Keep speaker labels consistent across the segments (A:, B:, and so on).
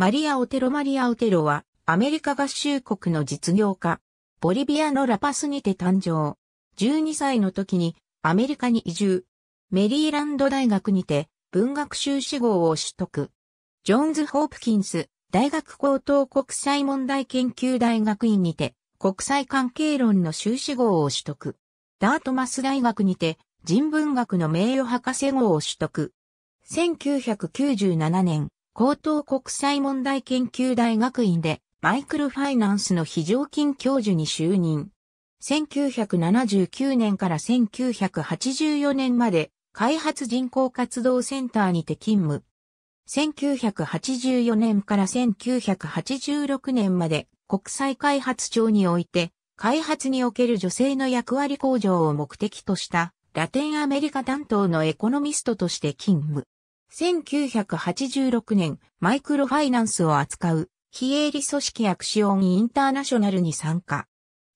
A: マリア・オテロマリア・オテロは、アメリカ合衆国の実業家、ボリビアのラパスにて誕生。12歳の時に、アメリカに移住。メリーランド大学にて、文学修士号を取得。ジョンズ・ホープキンス、大学高等国際問題研究大学院にて、国際関係論の修士号を取得。ダートマス大学にて、人文学の名誉博士号を取得。1997年、高等国際問題研究大学院でマイクロファイナンスの非常勤教授に就任。1979年から1984年まで開発人口活動センターにて勤務。1984年から1986年まで国際開発庁において開発における女性の役割向上を目的としたラテンアメリカ担当のエコノミストとして勤務。1986年、マイクロファイナンスを扱う、非営利組織アクシオンインターナショナルに参加。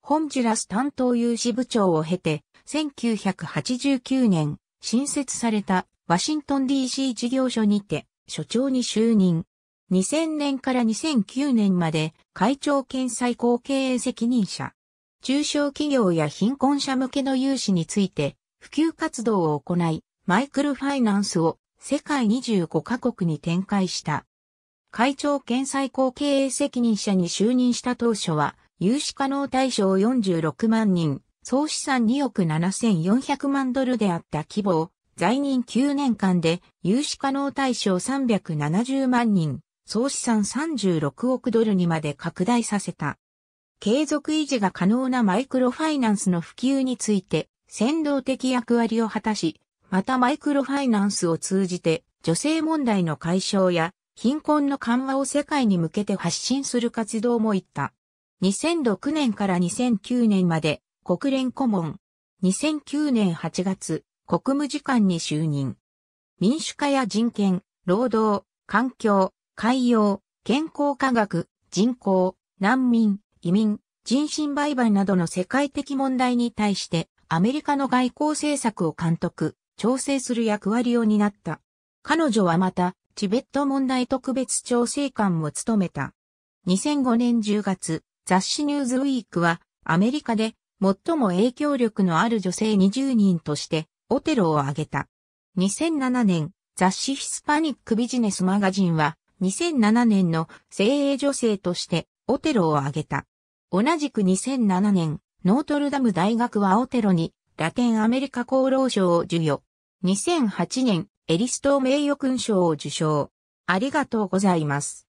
A: ホンジュラス担当有志部長を経て、1989年、新設されたワシントン DC 事業所にて、所長に就任。2000年から2009年まで、会長兼最高経営責任者。中小企業や貧困者向けの融資について、普及活動を行い、マイクロファイナンスを世界25カ国に展開した。会長兼最高経営責任者に就任した当初は、融資可能対象46万人、総資産2億7400万ドルであった規模を、在任9年間で融資可能対象370万人、総資産36億ドルにまで拡大させた。継続維持が可能なマイクロファイナンスの普及について、先導的役割を果たし、またマイクロファイナンスを通じて女性問題の解消や貧困の緩和を世界に向けて発信する活動もいった。2006年から2009年まで国連顧問。2009年8月、国務次官に就任。民主化や人権、労働、環境、海洋、健康科学、人口、難民、移民、人身売買などの世界的問題に対してアメリカの外交政策を監督、調整する役割を担った。彼女はまた、チベット問題特別調整官も務めた。2005年10月、雑誌ニューズウィークは、アメリカで最も影響力のある女性20人として、オテロを挙げた。2007年、雑誌ヒスパニックビジネスマガジンは、2007年の精鋭女性として、オテロを挙げた。同じく2007年、ノートルダム大学はオテロに、ラテンアメリカ功労賞を授与。2008年エリスト名誉勲章を受賞。ありがとうございます。